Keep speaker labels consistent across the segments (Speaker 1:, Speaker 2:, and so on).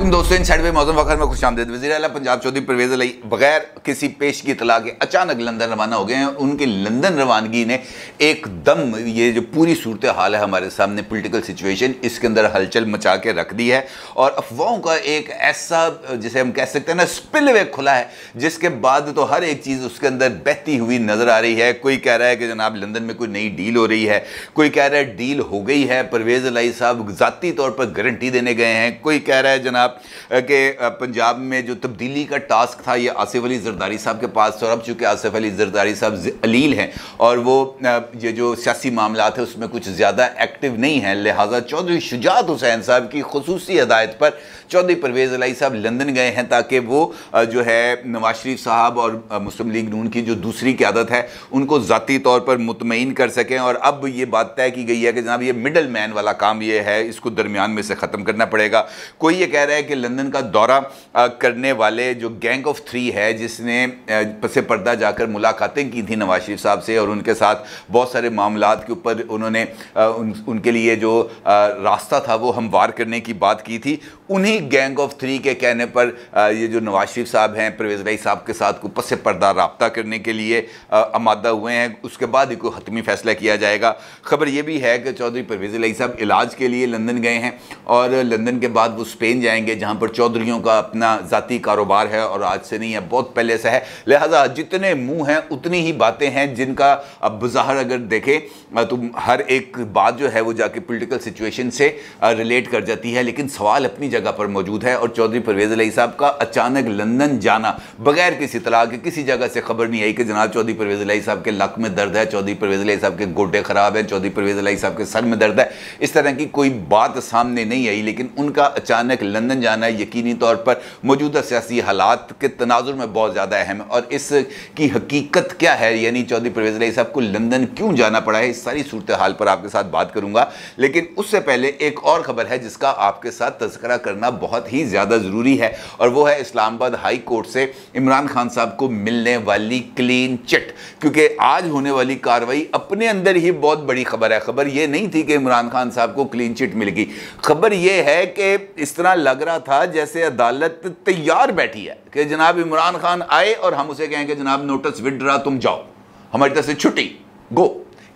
Speaker 1: वालेकुम दोस्तों इन साइड पर मौजूद वखर में खुश आमदेद वजी अला पंजाब चौधरी परवेज अली बगैर किसी पेश की इतला के अचानक लंदन रवाना हो गए हैं उनकी लंदन रवानगी ने एकदम ये जो पूरी सूरत हाल है हमारे सामने पोलिटिकल सिचुएशन इसके अंदर हलचल मचा के रख दी है और अफवाहों का एक ऐसा जिसे हम कह सकते हैं ना स्पिल वे खुला है जिसके बाद तो हर एक चीज़ उसके अंदर बहती हुई नज़र आ रही है कोई कह रहा है कि जनाब लंदन में कोई नई डील हो रही है कोई कह रहा है डील हो गई है परवेज़ अलाई साहब ज़ाती तौर पर गारंटी देने गए हैं कोई कह रहा है जनाब कि पंजाब में जो तब्दीली का टास्क था ये आसिफ अली जरदारी साहब के पास और अब चूँकि आसिफ अली जरदारी साहब अलील हैं और वो ये जो सियासी मामला है उसमें कुछ ज़्यादा एक्टिव नहीं है लिहाजा चौधरी शुजात हुसैन साहब की खसूसी हदायत पर चौधरी परवेज़ अलाई साहब लंदन गए हैं ताकि वो जो है नवाज शरीफ साहब और मुस्लिम लीग नून की जो दूसरी क्यादत है उनको ज़ाती तौर पर मुतमिन कर सकें और अब ये बात तय की गई है कि जनाब ये मिडल मैन वाला काम ये है इसको दरमियान में से ख़त्म करना पड़ेगा कोई ये कह रहा है है कि लंदन का दौरा करने वाले जो गैंग ऑफ थ्री है जिसने पसे पर्दा जाकर मुलाकातें की थी नवाज शरीफ साहब से और उनके साथ बहुत सारे मामला के ऊपर उन्होंने उन, उनके लिए जो रास्ता था वो हमवार करने की बात की थी उन्हीं गैंग ऑफ थ्री के कहने पर ये जो नवाज शरीफ साहब हैं परवेज़ रही साहब के साथ को पसे पर्दा रबता करने के लिए आमादा हुए हैं उसके बाद ही कोई हतमी फैसला किया जाएगा खबर ये भी है कि चौधरी परवेज़ रही साहब इलाज के लिए लंदन गए हैं और लंदन के बाद वो स्पेन जाएंगे जाएंगे जहां पर चौधरीों का अपना जाति कारोबार है और आज से नहीं है बहुत पहले से है लिहाजा जितने मुंह हैं उतनी ही बातें हैं जिनका अब बाहर अगर देखें तो हर एक बात जो है वो जाके पोलिटिकल सिचुएशन से रिलेट कर जाती है लेकिन सवाल अपनी जगह पर मौजूद है और चौधरी परवेज़ अली साहब का अचानक लंदन जाना बगैर किसी तलाह के किसी जगह से खबर नहीं आई कि जनाब चौधरी परवेज़ अली साहब के लक में दर्द है चौधरी परवेज़ अली साहब के गोटे ख़राब हैं चौधरी परवेज़ अली साहब के सर में दर्द है इस तरह की कोई बात सामने नहीं आई लेकिन उनका अचानक लंदन पाकिस्तान जाना यकीनी तौर पर मौजूदा सियासी हालात के तनाजुर में बहुत ज़्यादा अहम है और इसकी हकीकत क्या है यानी चौधरी परवेज रही साहब को लंदन क्यों जाना पड़ा है इस सारी सूरत हाल पर आपके साथ बात करूँगा लेकिन उससे पहले एक और ख़बर है जिसका आपके साथ तस्करा करना बहुत ही ज़्यादा ज़रूरी है और वह है इस्लामाबाद हाई कोर्ट से इमरान खान साहब को मिलने वाली क्लीन चिट क्योंकि आज होने वाली कार्रवाई अपने अंदर ही बहुत बड़ी खबर है खबर यह नहीं थी कि इमरान खान साहब को क्लीन चिट मिलेगी खबर यह है कि इस तरह लग रहा रहा था जैसे अदालत तैयार बैठी है कि जनाब इमरान खान आए और हम उसे कहें कि जनाब नोटिस विड्रा तुम जाओ हमारी तरफ से छुट्टी गो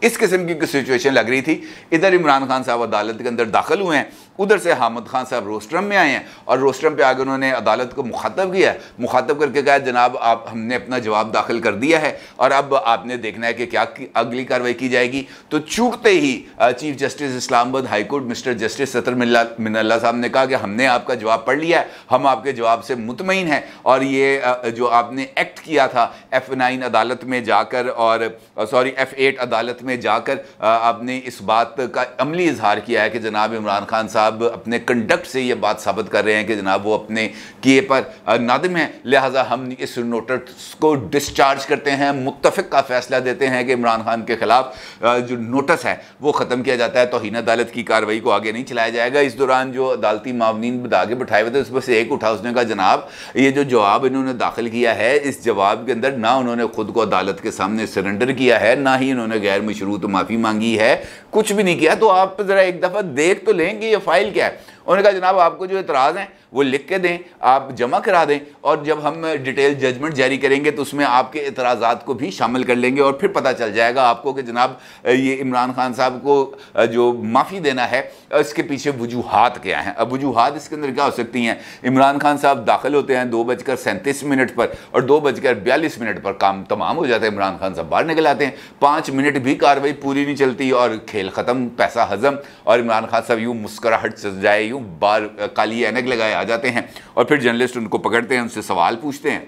Speaker 1: इस किस्म की सिचुएशन लग रही थी इधर इमरान खान साहब अदालत के अंदर दाखिल हुए हैं उधर से हामद खान साहब रोस्ट्रम में आए हैं और रोस्ट्रम पे आगे उन्होंने अदालत को मुखातब किया है मुखातब करके कहा जनाब आप हमने अपना जवाब दाखिल कर दिया है और अब आपने देखना है कि क्या अगली कार्रवाई की जाएगी तो चूकते ही chief justice Islamabad high court mister justice Athar Minallah साहब ने कहा कि हमने आपका जवाब पढ़ लिया है हम आपके जवाब से मुतमिन हैं और ये जो आपने एक्ट किया था एफ नाइन अदालत में जाकर और सॉरी एफ एट अदालत में जाकर आपने इस बात का अमली इजहार किया है कि जनाब इमरान खान साहब साहब अपने कंडक्ट से ये बात साबित कर रहे हैं कि जनाब वो अपने किए पर नादिम है लिहाजा हम इस नोटस को डिस्चार्ज करते हैं मुतफिक का फैसला देते हैं कि इमरान खान के ख़िलाफ़ जो नोटिस है वो ख़त्म किया जाता है तोहन अदालत की कार्रवाई को आगे नहीं चलाया जाएगा इस दौरान जो अदालती मावनीन आगे बैठाए हुए थे उसमें से एक उठा उसने कहा जनाब ये जो जवाब इन्होंने दाखिल किया है इस जवाब के अंदर ना उन्होंने खुद को अदालत के सामने सरेंडर किया है ना ही इन्होंने गैर मशरूत माफ़ी मांगी है कुछ भी नहीं किया तो आप ज़रा एक दफ़ा देख तो लें कि ये फाइल क्या है उन्होंने कहा जनाब आपको जो इतराज हैं वो लिख के दें आप जमा करा दें और जब हम डिटेल जजमेंट जारी करेंगे तो उसमें आपके इतराज़ात को भी शामिल कर लेंगे और फिर पता चल जाएगा आपको कि जनाब ये इमरान खान साहब को जो माफ़ी देना है इसके पीछे वजूहत क्या हैं अब वजूहत इसके अंदर क्या हो सकती हैं इमरान खान साहब दाखिल होते हैं दो बजकर सैंतीस मिनट पर और दो बजकर बयालीस मिनट पर काम तमाम हो जाता है इमरान खान साहब बाहर निकल आते हैं पाँच मिनट भी कार्रवाई पूरी नहीं चलती और खेल ख़त्म पैसा हजम और इमरान खान साहब यूँ मुस्कराहट सजाए यूँ बार काली एनक लगाए आ जाते हैं और फिर जर्नलिस्ट उनको पकड़ते हैं उनसे सवाल पूछते हैं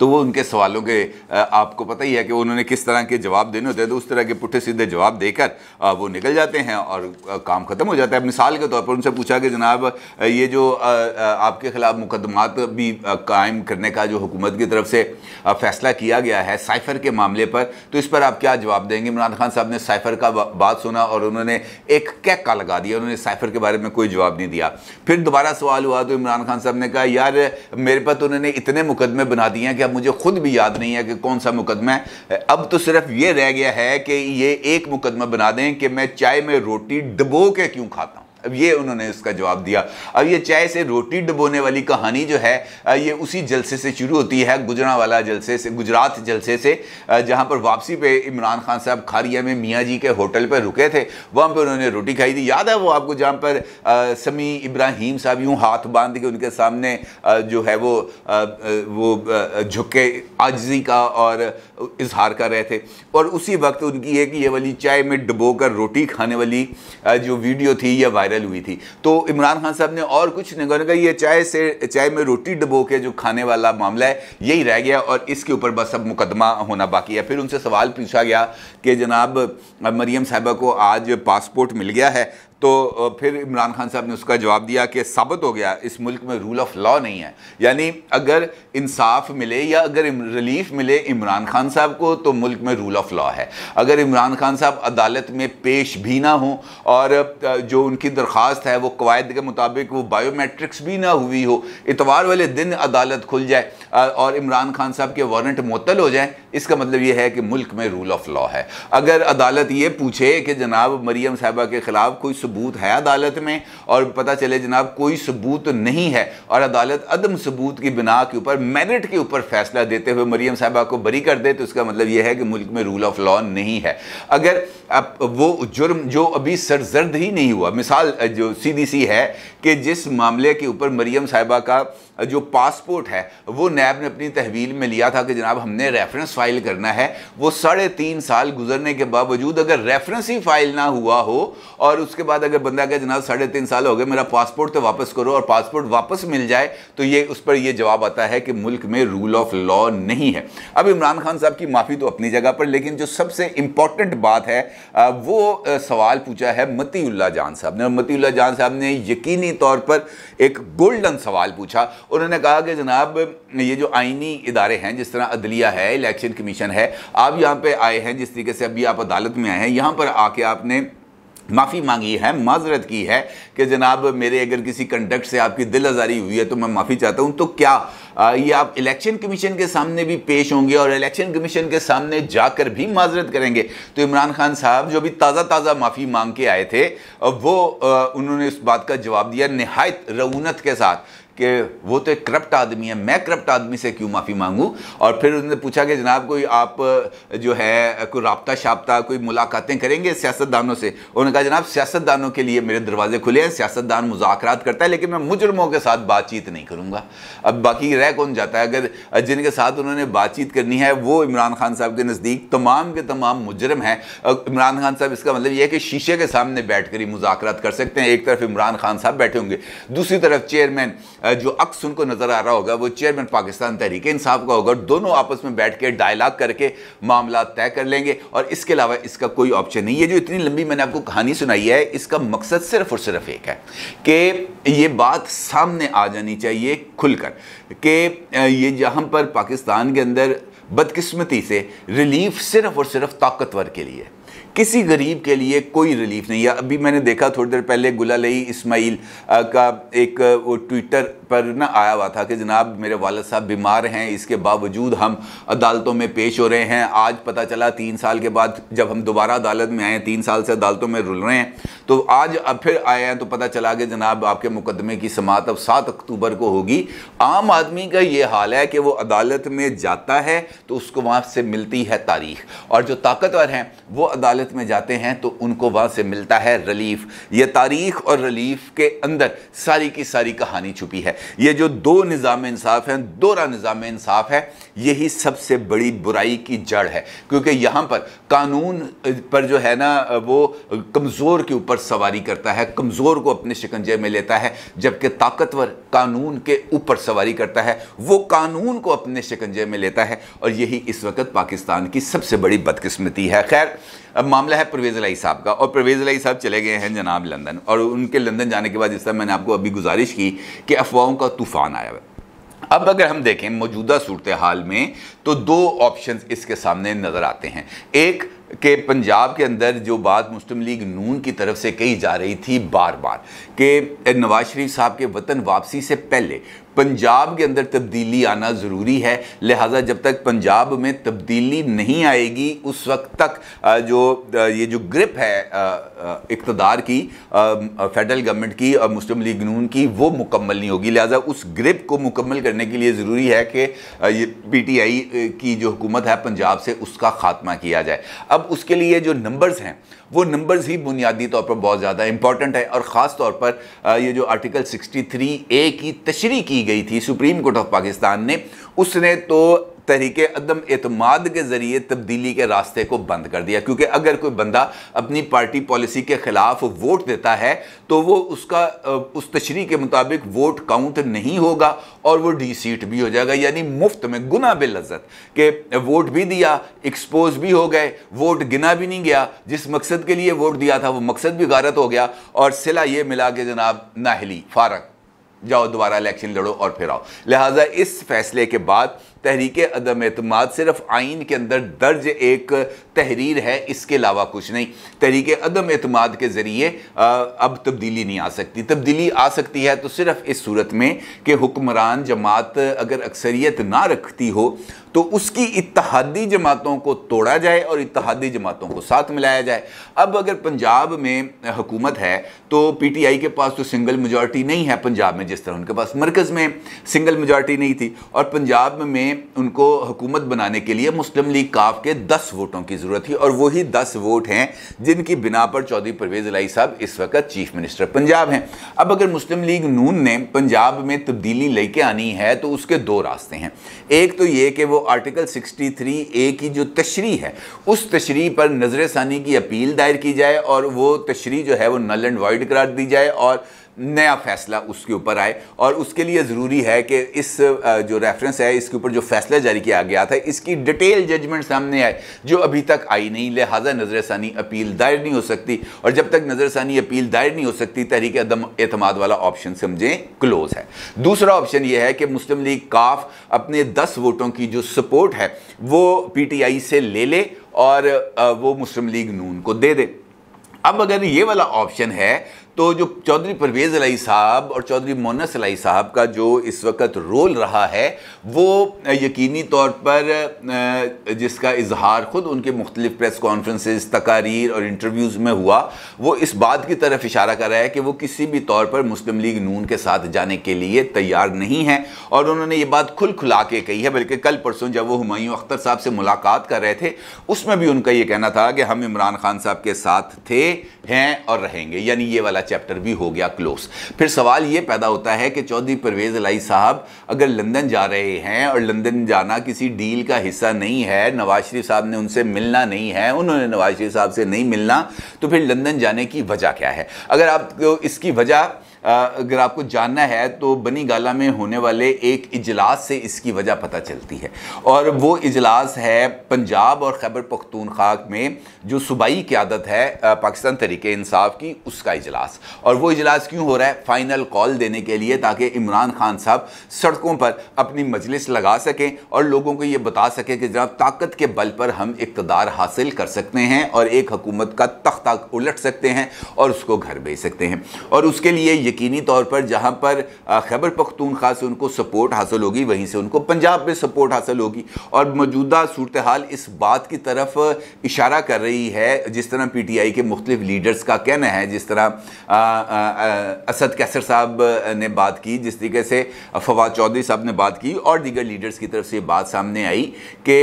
Speaker 1: तो वो उनके सवालों के आपको पता ही है कि उन्होंने किस तरह के जवाब देने होते हैं तो उस तरह के पुठे सीधे जवाब देकर वो निकल जाते हैं और काम ख़त्म हो जाता है मिसाल के तौर पर उनसे पूछा कि जनाब ये जो आपके ख़िलाफ़ मुकदमात भी कायम करने का जो हुकूमत की तरफ से फैसला किया गया है साइफ़र के मामले पर तो इस पर आप क्या जवाब देंगे इमरान खान साहब ने साइफ़र का बात सुना और उन्होंने एक कैक्का लगा दिया उन्होंने साइफ़र के बारे में कोई जवाब नहीं दिया फिर दोबारा सवाल हुआ तो इमरान खान साहब ने कहा यार मेरे पास तो उन्होंने इतने मुकदमे बना दिए हैं कि मुझे खुद भी याद नहीं है कि कौन सा मुकदमा है अब तो सिर्फ ये रह गया है कि ये एक मुकदमा बना दें कि मैं चाय में रोटी डबो के क्यों खाता हूँ अब ये उन्होंने उसका जवाब दिया अब ये चाय से रोटी डबोने वाली कहानी जो है ये उसी जलसे से शुरू होती है गुजरा वाला जलसे से गुजरात जलसे से जहाँ पर वापसी पे इमरान खान साहब खारिया में मियाँ जी के होटल पर रुके थे वहाँ पर उन्होंने रोटी खाई थी याद है वो आपको जहाँ पर समी इब्राहिम साहब यूँ हाथ बांध के उनके सामने जो है वो वो झुके आजी का और इजहार कर रहे थे और उसी वक्त उनकी एक ये वाली चाय में डबो कर रोटी खाने वाली जो वीडियो थी या वायरल हुई थी तो इमरान खान साहब ने और कुछ नहीं कहा ये चाय से चाय में रोटी डबो के जो खाने वाला मामला है यही रह गया और इसके ऊपर बस अब मुकदमा होना बाकी है फिर उनसे सवाल पूछा गया कि जनाब मरियम साहबा को आज पासपोर्ट मिल गया है तो फिर इमरान खान साहब ने उसका जवाब दिया कि साबित हो गया इस मुल्क में रूल ऑफ लॉ नहीं है यानी अगर इंसाफ मिले या अगर रिलीफ मिले इमरान खान साहब को तो मुल्क में रूल ऑफ लॉ है अगर इमरान खान साहब अदालत में पेश भी ना हो और जो उनकी दरख्वास्त है वो कवायद के मुताबिक वो बायोमेट्रिक्स भी ना हुई हो इतवार वाले दिन अदालत खुल जाए और इमरान खान साहब के वारंट मुतल हो जाए इसका मतलब ये है कि मुल्क में रूल ऑफ लॉ है अगर अदालत ये पूछे कि जनाब मरियम साहबा के ख़िलाफ़ कोई सबूत है अदालत में और पता चले जनाब कोई सबूत नहीं है और अदालत अदम सबूत की बिना के ऊपर मेरिट के ऊपर फैसला देते हुए मरीम साहबा को बरी कर दे तो उसका मतलब यह है कि मुल्क में रूल ऑफ लॉ नहीं है अगर आप वो जुर्म जो अभी सरजर्द ही नहीं हुआ मिसाल जो सी डी सी है कि जिस मामले के ऊपर मरीम साहबा का जो पासपोर्ट है वो नैब ने अपनी तहवील में लिया था कि जनाब हमने रेफरेंस फाइल करना है वो साढ़े तीन साल गुजरने के बावजूद अगर रेफरेंस ही फाइल ना हुआ हो और उसके बाद अगर बंदा कहे जनाब साढ़े तीन साल हो गए मेरा पासपोर्ट तो वापस करो और पासपोर्ट वापस मिल जाए तो ये उस पर यह जवाब आता है कि मुल्क में रूल ऑफ लॉ नहीं है अब इमरान खान साहब की माफ़ी तो अपनी जगह पर लेकिन जो सबसे इम्पॉर्टेंट बात है वो सवाल पूछा है मतीउल्ला जान साहब ने और मतीउल्ला जान साहब ने यकीनी तौर पर एक गोल्डन सवाल पूछा उन्होंने कहा कि जनाब ये जो आइनी इदारे हैं जिस तरह अदलिया है इलेक्शन कमीशन है आप यहाँ पर आए हैं जिस तरीके से अभी आप अदालत में आए हैं यहाँ पर आके आपने माफ़ी मांगी है माजरत की है कि जनाब मेरे अगर किसी कंडक्ट से आपकी दिल आज़ारी हुई है तो मैं माफ़ी चाहता हूँ तो क्या आ, ये आप इलेक्शन कमीशन के सामने भी पेश होंगे और इलेक्शन कमीशन के सामने जाकर भी माजरत करेंगे तो इमरान खान साहब जो भी ताज़ा ताज़ा माफ़ी मांग के आए थे वो आ, उन्होंने उस बात का जवाब दिया नहायत रऊनत के साथ कि वो तो एक करप्ट आदमी है मैं करप्ट आदमी से क्यों माफ़ी मांगूँ और फिर उन्होंने पूछा कि जनाब कोई आप जो है कोई रबता शाबता कोई मुलाकातें करेंगे सियासतदानों से उन्होंने कहा जनाब सियासतदानों के लिए मेरे दरवाजे खुले हैं सियासतदान मुजाकर करता है लेकिन मैं मुजरमों के साथ बातचीत नहीं करूँगा अब बाकी रह कौन जाता है अगर जिनके साथ उन्होंने बातचीत करनी है वो इमरान खान साहब के नज़दीक तमाम के तमाम मुजरम हैं इमरान खान साहब इसका मतलब यह है कि शीशे के सामने बैठ कर ही मुजाकर कर सकते हैं एक तरफ इमरान खान साहब बैठे होंगे दूसरी तरफ चेयरमैन जो अक्स उनको नज़र आ रहा होगा वो चेयरमैन पाकिस्तान तहरीक इंसाफ का होगा दोनों आपस में बैठ के डायलाग करके मामला तय कर लेंगे और इसके अलावा इसका कोई ऑप्शन नहीं है जो इतनी लंबी मैंने आपको कहानी सुनाई है इसका मकसद सिर्फ और सिर्फ एक है कि ये बात सामने आ जानी चाहिए खुलकर कि ये जहाँ पर पाकिस्तान के अंदर बदकिस्मती से रिलीफ सिर्फ और सिर्फ ताकतवर के लिए किसी गरीब के लिए कोई रिलीफ नहीं है अभी मैंने देखा थोड़ी देर पहले गुलालई इस्माइल का एक वो ट्विटर पर ना आया हुआ था कि जनाब मेरे वालद साहब बीमार हैं इसके बावजूद हम अदालतों में पेश हो रहे हैं आज पता चला तीन साल के बाद जब हम दोबारा अदालत में आए तीन साल से अदालतों में रुल रहे हैं तो आज अब फिर आए हैं तो पता चला कि जनाब आपके मुकदमे की समात अब सात अक्टूबर को होगी आम आदमी का ये हाल है कि वो अदालत में जाता है तो उसको वहाँ से मिलती है तारीख और जो ताकतवर हैं वो अदालत हालत में जाते हैं तो उनको वहाँ से मिलता है रिलीफ ये तारीख और रिलीफ के अंदर सारी की सारी कहानी छुपी है ये जो दो निज़ाम इंसाफ हैं दोरा निज़ाम इंसाफ है यही सबसे बड़ी बुराई की जड़ है क्योंकि यहाँ पर कानून पर जो है ना वो कमज़ोर के ऊपर सवारी करता है कमज़ोर को अपने शिकंजे में लेता है जबकि ताकतवर कानून के ऊपर सवारी करता है वो कानून को अपने शिकंजे में लेता है और यही इस वक्त पाकिस्तान की सबसे बड़ी बदकिस्मती है खैर अब मामला है परवेज़ अलाई साहब का और परवेज़ अलाई साहब चले गए हैं जनाब लंदन और उनके लंदन जाने के बाद जिस तरह मैंने आपको अभी गुजारिश की कि अफवाहों का तूफ़ान आया हुआ अब अगर हम देखें मौजूदा सूरत हाल में तो दो ऑप्शन इसके सामने नज़र आते हैं एक कि पंजाब के अंदर जो बात मुस्लिम लीग नून की तरफ से कही जा रही थी बार बार कि नवाज शरीफ साहब के वतन वापसी से पहले पंजाब के अंदर तब्दीली आना ज़रूरी है लिहाजा जब तक पंजाब में तब्दीली नहीं आएगी उस वक्त तक जो ये जो ग्रिप है इकतदार की फेडरल गवर्नमेंट की और मुस्लिम लीग नून की वो मुकम्मल नहीं होगी लिहाजा उस ग्रिप को मुकम्मल करने के लिए ज़रूरी है कि ये पीटीआई की जो हुकूमत है पंजाब से उसका खात्मा किया जाए अब अब उसके लिए जो नंबर्स हैं वो नंबर्स ही बुनियादी तौर पर बहुत ज़्यादा इंपॉर्टेंट है और ख़ास तौर पर ये जो आर्टिकल 63 ए की तशरी की गई थी सुप्रीम कोर्ट ऑफ पाकिस्तान ने उसने तो तरीके अदम अतमाद के ज़रिए तब्दीली के रास्ते को बंद कर दिया क्योंकि अगर कोई बंदा अपनी पार्टी पॉलिसी के ख़िलाफ़ वोट देता है तो वो उसका उस तशरी के मुताबिक वोट काउंट नहीं होगा और वो डी सीट भी हो जाएगा यानी मुफ्त में गुना बिल के वोट भी दिया एक्सपोज भी हो गए वोट गिना भी नहीं गया जिस मकसद के लिए वोट दिया था वो मकसद भी गारत हो गया और सिला ये मिला के जनाब नाहली फारक जाओ दोबारा इलेक्शन लड़ो और फिर आओ लिहाजा इस फैसले के बाद तहरीक अदम अतम सिर्फ आइन के अंदर दर्ज एक तहरीर है इसके अलावा कुछ नहीं तहरीक अदम अतमाद के ज़रिए अब तब्दीली नहीं आ सकती तब्दीली आ सकती है तो सिर्फ इस सूरत में कि हुक्मरान जमात अगर अक्सरियत ना रखती हो तो उसकी इतिहादी जमातों को तोड़ा जाए और इतिहादी जमातों को साथ मिलाया जाए अब अगर पंजाब में हुकूमत है तो पीटीआई के पास तो सिंगल मेजॉरिटी नहीं है पंजाब में जिस तरह उनके पास मरकज़ में सिंगल मेजॉरिटी नहीं थी और पंजाब में में उनको हुकूमत बनाने के लिए मुस्लिम लीग काफ के दस वोटों की ज़रूरत थी और वही दस वोट हैं जिनकी बिना पर चौधरी परवेज़ अलाई साहब इस वक्त चीफ मिनिस्टर पंजाब हैं अब अगर मुस्लिम लीग नून ने पंजाब में तब्दीली लेके आनी है तो उसके दो रास्ते हैं एक तो ये कि वो आर्टिकल थ्री ए की जो तशरी है उस तशरी पर नजर ानी की अपील दायर की जाए और वो तशरी जो है वो नल एंड वाइड करार दी जाए और नया फैसला उसके ऊपर आए और उसके लिए ज़रूरी है कि इस जो रेफरेंस है इसके ऊपर जो फैसला जारी किया गया था इसकी डिटेल जजमेंट सामने आए जो अभी तक आई नहीं लिहाजा नज़रसानी अपील दायर नहीं हो सकती और जब तक नज़रसानी अपील दायर नहीं हो सकती तहरीक अदम वाला ऑप्शन समझें क्लोज है दूसरा ऑप्शन यह है कि मुस्लिम लीग काफ अपने दस वोटों की जो सपोर्ट है वो आई से ले ले और वो मुस्लिम लीग नून को दे दे अब अगर ये वाला ऑप्शन है तो जो चौधरी परवेज़ अलाई साहब और चौधरी मोनस अलाई साहब का जो इस वक्त रोल रहा है वो यकीनी तौर पर जिसका इजहार ख़ुद उनके मुख्तलिफ प्रेस कॉन्फ्रेंसेस तकारीर और इंटरव्यूज़ में हुआ वो इस बात की तरफ इशारा कर रहा है कि वो किसी भी तौर पर मुस्लिम लीग नून के साथ जाने के लिए तैयार नहीं है और उन्होंने ये बात खुल खुला के कही है बल्कि कल परसों जब वो हमायूँ अख्तर साहब से मुलाकात कर रहे थे उसमें भी उनका ये कहना था कि हम इमरान खान साहब के साथ थे हैं और रहेंगे यानी ये वाला चैप्टर भी हो गया क्लोज फिर सवाल ये पैदा होता है कि चौधरी परवेज अलाई साहब अगर लंदन जा रहे हैं और लंदन जाना किसी डील का हिस्सा नहीं है नवाज शरीफ साहब ने उनसे मिलना नहीं है उन्होंने नवाज शरीफ साहब से नहीं मिलना तो फिर लंदन जाने की वजह क्या है अगर आप इसकी वजह अगर आपको जानना है तो बनी गाला में होने वाले एक इजलास से इसकी वजह पता चलती है और वो इजलास है पंजाब और खैबर पख्तूनख्वा में जो सूबाई क्यादत है पाकिस्तान तरीके इंसाफ की उसका इजलास और वो इजलास क्यों हो रहा है फ़ाइनल कॉल देने के लिए ताकि इमरान खान साहब सड़कों पर अपनी मजलिस लगा सकें और लोगों को ये बता सकें कि जनाब ताकत के बल पर हम इकतदार हासिल कर सकते हैं और एक हकूमत का तख्ता उलट सकते हैं और उसको घर भेज सकते हैं और उसके लिए ये यकीनी तौर पर जहाँ पर खैबर पख्तूनख्वा से उनको सपोर्ट हासिल होगी वहीं से उनको पंजाब में सपोर्ट हासिल होगी और मौजूदा सूरत हाल इस बात की तरफ इशारा कर रही है जिस तरह पी टी आई के मुख्तफ लीडर्स का कहना है जिस तरह असद कैसर साहब ने बात की जिस तरीके से फवाद चौधरी साहब ने बात की और दीगर लीडर्स की तरफ से बात सामने आई कि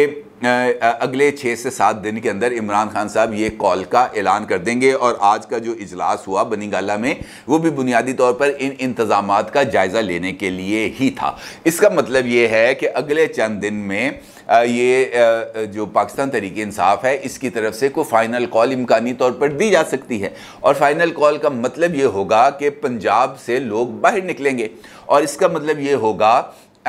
Speaker 1: अगले छः से सात दिन के अंदर इमरान खान साहब ये कॉल का ऐलान कर देंगे और आज का जो इजलास हुआ बनीगाला में वो भी बुनियादी तौर पर इन इंतज़ाम का जायज़ा लेने के लिए ही था इसका मतलब ये है कि अगले चंद दिन में ये जो पाकिस्तान तरीके इंसाफ है इसकी तरफ से कोई फ़ाइनल कॉल इम्कानी तौर पर दी जा सकती है और फ़ाइनल कॉल का मतलब ये होगा कि पंजाब से लोग बाहर निकलेंगे और इसका मतलब ये होगा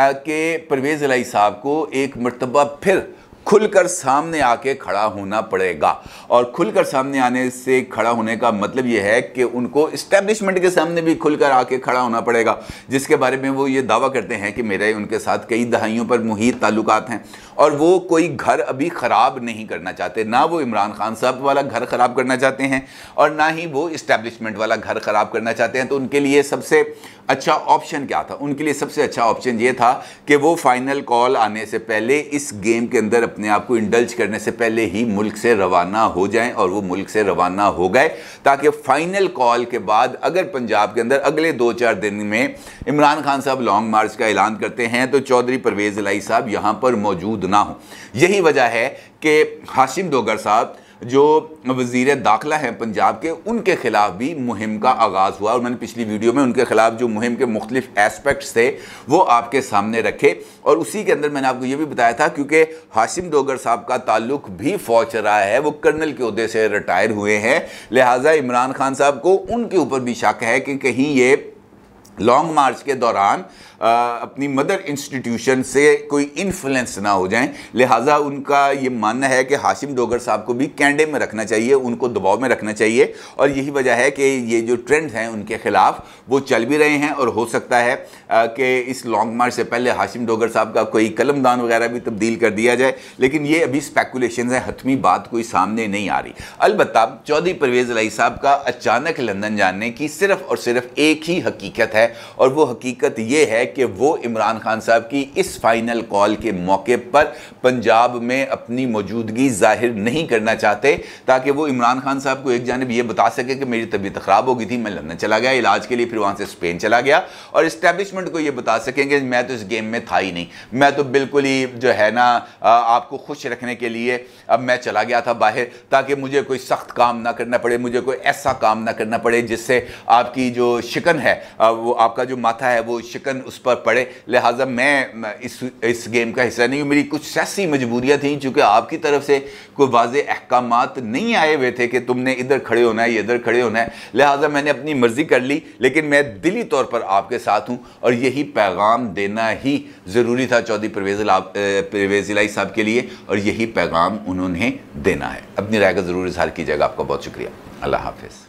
Speaker 1: कि परवेज़ अलाई साहब को एक मरतबा फिर खुलकर सामने आके खड़ा होना पड़ेगा और खुलकर सामने आने से खड़ा होने का मतलब यह है कि उनको इस्टेब्लिशमेंट के सामने भी खुलकर आके खड़ा होना पड़ेगा जिसके बारे में वो ये दावा करते हैं कि मेरे उनके साथ कई दहाइयों पर मुहित ताल्लुकात हैं और वो कोई घर अभी ख़राब नहीं करना चाहते ना वो इमरान खान साहब वाला घर ख़राब करना चाहते हैं और ना ही वो इस्टेब्लिशमेंट वाला घर ख़राब करना चाहते हैं तो उनके लिए सबसे अच्छा ऑप्शन क्या था उनके लिए सबसे अच्छा ऑप्शन ये था कि वो फाइनल कॉल आने से पहले इस गेम के अंदर अपने आप को इंडल्ज करने से पहले ही मुल्क से रवाना हो जाएं और वो मुल्क से रवाना हो गए ताकि फाइनल कॉल के बाद अगर पंजाब के अंदर अगले दो चार दिन में इमरान खान साहब लॉन्ग मार्च का ऐलान करते हैं तो चौधरी परवेज़ लाई साहब यहाँ पर मौजूद ना हो यही वजह है कि हाशिम डोगर साहब जो वजीर दाखिला हैं पंजाब के उनके ख़िलाफ़ भी मुहिम का आगाज़ हुआ और मैंने पिछली वीडियो में उनके ख़िलाफ़ जो मुहिम के मुख्तलिफ एस्पेक्ट्स थे वो आपके सामने रखे और उसी के अंदर मैंने आपको ये भी बताया था क्योंकि हाशिम डोगर साहब का ताल्लुक भी फौज रहा है वो कर्नल के अहदे से रिटायर हुए हैं लिहाजा इमरान खान साहब को उनके ऊपर भी शक है कि कहीं ये लॉन्ग मार्च के दौरान अपनी मदर इंस्टीट्यूशन से कोई इन्फ्लुएंस ना हो जाएं लिहाजा उनका ये मानना है कि हाशिम डोगर साहब को भी कैंडे में रखना चाहिए उनको दबाव में रखना चाहिए और यही वजह है कि ये जो ट्रेंड हैं उनके ख़िलाफ़ वो चल भी रहे हैं और हो सकता है कि इस लॉन्ग मार्च से पहले हाशिम डोगर साहब का कोई कलमदान वगैरह भी तब्दील कर दिया जाए लेकिन ये अभी स्पेकुलेशन है हतमी बात कोई सामने नहीं आ रही अलबत् चौधरी परवेज़ अलाई साहब का अचानक लंदन जाने की सिर्फ और सिर्फ एक ही हकीकत है और वो हकीकत ये है कि वो इमरान खान साहब की इस फाइनल कॉल के मौके पर पंजाब में अपनी मौजूदगी जाहिर नहीं करना चाहते ताकि वो इमरान खान साहब को एक जानब ये बता सके कि मेरी तबीयत ख़राब हो गई थी मैं लंदन चला गया इलाज के लिए फिर वहां से स्पेन चला गया और इस्टेब्लिशमेंट को यह बता सकेंगे मैं तो इस गेम में था ही नहीं मैं तो बिल्कुल ही जो है ना आपको खुश रखने के लिए अब मैं चला गया था बाहर ताकि मुझे कोई सख्त काम ना करना पड़े मुझे कोई ऐसा काम ना करना पड़े जिससे आपकी जो शिकन है वो आपका जो माथा है वो शिकन उस पर पड़े लिहाजा मैं इस इस गेम का हिस्सा नहीं हूँ मेरी कुछ सियासी मजबूरियाँ थी चूँकि आपकी तरफ से कोई वाज अहकाम नहीं आए हुए थे कि तुमने इधर खड़े होना है इधर खड़े होना है लिहाजा मैंने अपनी मर्ज़ी कर ली लेकिन मैं दिली तौर पर आपके साथ हूँ और यही पैगाम देना ही ज़रूरी था चौधरी परवेज परवेज लाई साहब के लिए और यही पैगाम उन्होंने देना है अपनी राय का ज़रूर इजहार कीजिएगा आपका बहुत शुक्रिया अल्लाह हाफिज़